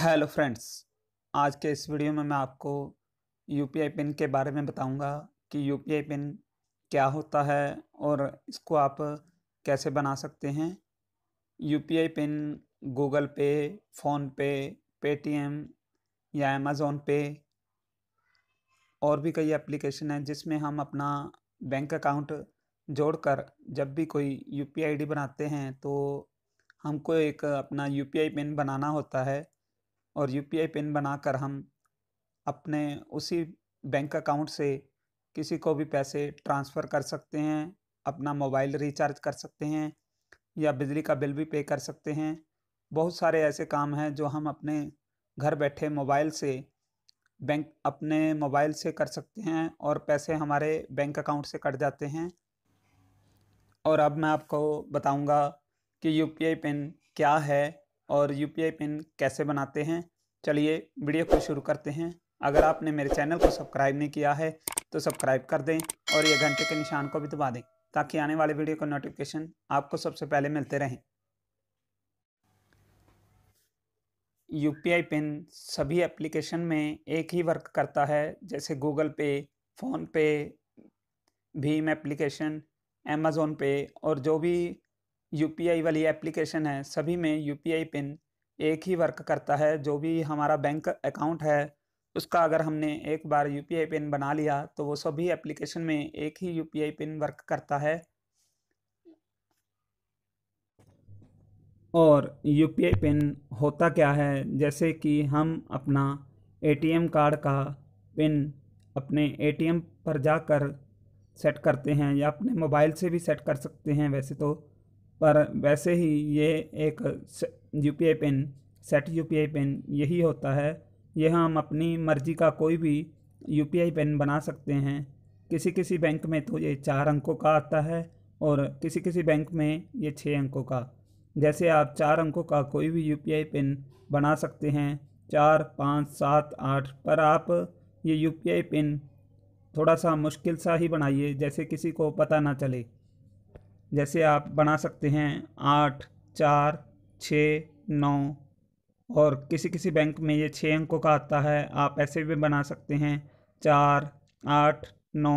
hello friends आज के इस वीडियो में मैं आपको यू पिन के बारे में बताऊंगा कि यू पिन क्या होता है और इसको आप कैसे बना सकते हैं U pin Google Pay PhonePe Paytm या अमेज़ोन पे और भी कई एप्लीकेशन हैं जिसमें हम अपना बैंक अकाउंट जोड़कर जब भी कोई यू पी बनाते हैं तो हमको एक अपना यू पिन बनाना होता है और यू पिन बनाकर हम अपने उसी बैंक अकाउंट से किसी को भी पैसे ट्रांसफ़र कर सकते हैं अपना मोबाइल रिचार्ज कर सकते हैं या बिजली का बिल भी पे कर सकते हैं बहुत सारे ऐसे काम हैं जो हम अपने घर बैठे मोबाइल से बैंक अपने मोबाइल से कर सकते हैं और पैसे हमारे बैंक अकाउंट से कट जाते हैं और अब मैं आपको बताऊंगा कि यू पिन क्या है और यू पिन कैसे बनाते हैं चलिए वीडियो को शुरू करते हैं अगर आपने मेरे चैनल को सब्सक्राइब नहीं किया है तो सब्सक्राइब कर दें और ये घंटे के निशान को भी दबा दें ताकि आने वाले वीडियो का नोटिफिकेशन आपको सबसे पहले मिलते रहें यू पिन सभी एप्लीकेशन में एक ही वर्क करता है जैसे गूगल पे फ़ोन पे भीम एप्लीकेशन अमेज़ोन पे और जो भी यूपीआई वाली एप्लीकेशन है सभी में यूपीआई पिन एक ही वर्क करता है जो भी हमारा बैंक अकाउंट है उसका अगर हमने एक बार यू पिन बना लिया तो वो सभी एप्लीकेशन में एक ही यू पिन वर्क करता है और यू पिन होता क्या है जैसे कि हम अपना एटीएम कार्ड का पिन अपने एटीएम पर जाकर सेट करते हैं या अपने मोबाइल से भी सेट कर सकते हैं वैसे तो पर वैसे ही ये एक U P I pin set U P I pin यही होता है यह हम अपनी मर्ज़ी का कोई भी यू पी आई पिन बना सकते हैं किसी किसी बैंक में तो ये चार अंकों का आता है और किसी किसी बैंक में ये छः अंकों का जैसे आप चार अंकों का कोई भी यू पी आई पिन बना सकते हैं चार पाँच सात आठ पर आप ये यू पी आई पिन थोड़ा सा मुश्किल सा ही बनाइए जैसे किसी को पता ना चले जैसे आप बना सकते हैं आठ चार छ नौ और किसी किसी बैंक में ये छः अंकों का आता है आप ऐसे भी बना सकते हैं चार आठ नौ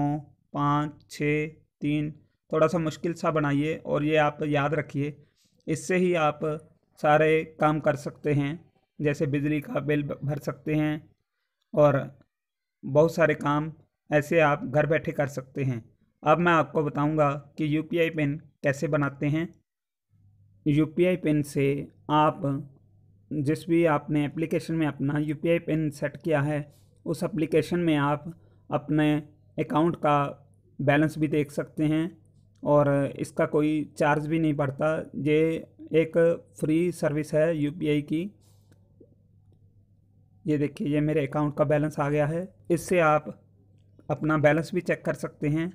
पाँच छ तीन थोड़ा सा मुश्किल सा बनाइए और ये आप याद रखिए इससे ही आप सारे काम कर सकते हैं जैसे बिजली का बिल भर सकते हैं और बहुत सारे काम ऐसे आप घर बैठे कर सकते हैं अब मैं आपको बताऊंगा कि यू पिन कैसे बनाते हैं यू पिन से आप जिस भी आपने एप्लीकेशन में अपना यू पिन सेट किया है उस एप्लीकेशन में आप अपने अकाउंट का बैलेंस भी देख सकते हैं और इसका कोई चार्ज भी नहीं पड़ता ये एक फ्री सर्विस है यू की ये देखिए ये मेरे अकाउंट का बैलेंस आ गया है इससे आप अपना बैलेंस भी चेक कर सकते हैं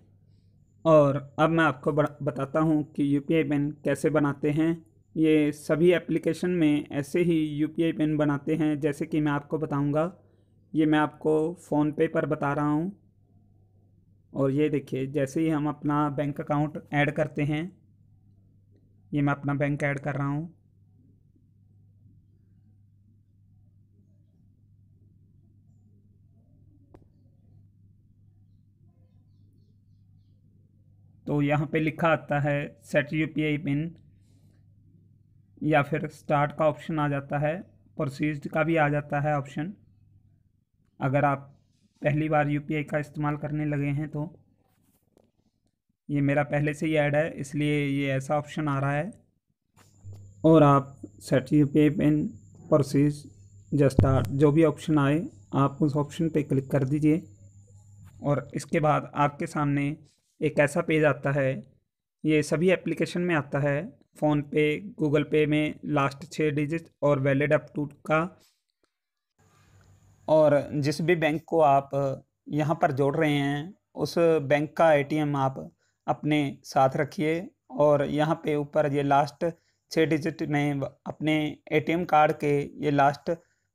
और अब मैं आपको बताता हूँ कि यू पी पिन कैसे बनाते हैं ये सभी एप्लीकेशन में ऐसे ही यू पी पिन बनाते हैं जैसे कि मैं आपको बताऊँगा ये मैं आपको फ़ोन पे पर बता रहा हूँ और ये देखिए जैसे ही हम अपना बैंक अकाउंट ऐड करते हैं ये मैं अपना बैंक ऐड कर रहा हूँ तो यहाँ पे लिखा आता है set U P I pin या फिर स्टार्ट का ऑप्शन आ जाता है प्रोसीज का भी आ जाता है ऑप्शन अगर आप पहली बार यू का इस्तेमाल करने लगे हैं तो ये मेरा पहले से ही ऐड है इसलिए ये ऐसा ऑप्शन आ रहा है और आप set U P I pin process just जो भी ऑप्शन आए आप उस ऑप्शन पे क्लिक कर दीजिए और इसके बाद आपके सामने एक ऐसा पेज आता है ये सभी एप्लीकेशन में आता है फ़ोन पे गूगल पे में लास्ट छः डिजिट और वैलिड अप टू का और जिस भी बैंक को आप यहाँ पर जोड़ रहे हैं उस बैंक का एटीएम आप अपने साथ रखिए और यहाँ पे ऊपर ये लास्ट छः डिजिट में अपने एटीएम कार्ड के ये लास्ट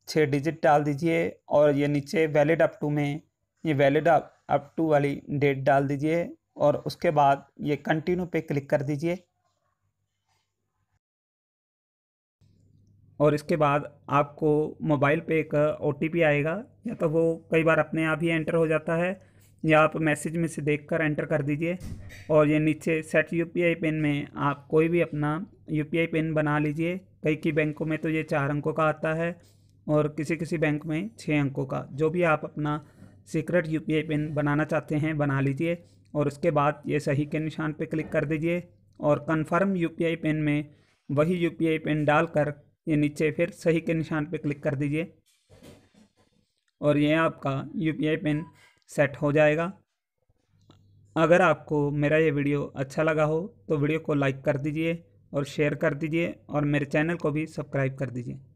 छः डिजिट डाल दीजिए और ये नीचे वैलिड अप टू में ये वैलिड अप अप टू वाली डेट डाल दीजिए और उसके बाद ये कंटिन्यू पे क्लिक कर दीजिए और इसके बाद आपको मोबाइल पे एक ओ आएगा या तो वो कई बार अपने आप ही एंटर हो जाता है या आप मैसेज में से देख कर एंटर कर दीजिए और ये नीचे सेट यू पिन में आप कोई भी अपना यू पिन बना लीजिए कई की बैंकों में तो ये चार अंकों का आता है और किसी किसी बैंक में छः अंकों का जो भी आप अपना सीक्रेट यू पिन बनाना चाहते हैं बना लीजिए और उसके बाद ये सही के निशान पर क्लिक कर दीजिए और कन्फर्म यू पिन में वही यू पिन डालकर ये नीचे फिर सही के निशान पर क्लिक कर दीजिए और ये आपका यू पिन सेट हो जाएगा अगर आपको मेरा ये वीडियो अच्छा लगा हो तो वीडियो को लाइक कर दीजिए और शेयर कर दीजिए और मेरे चैनल को भी सब्सक्राइब कर दीजिए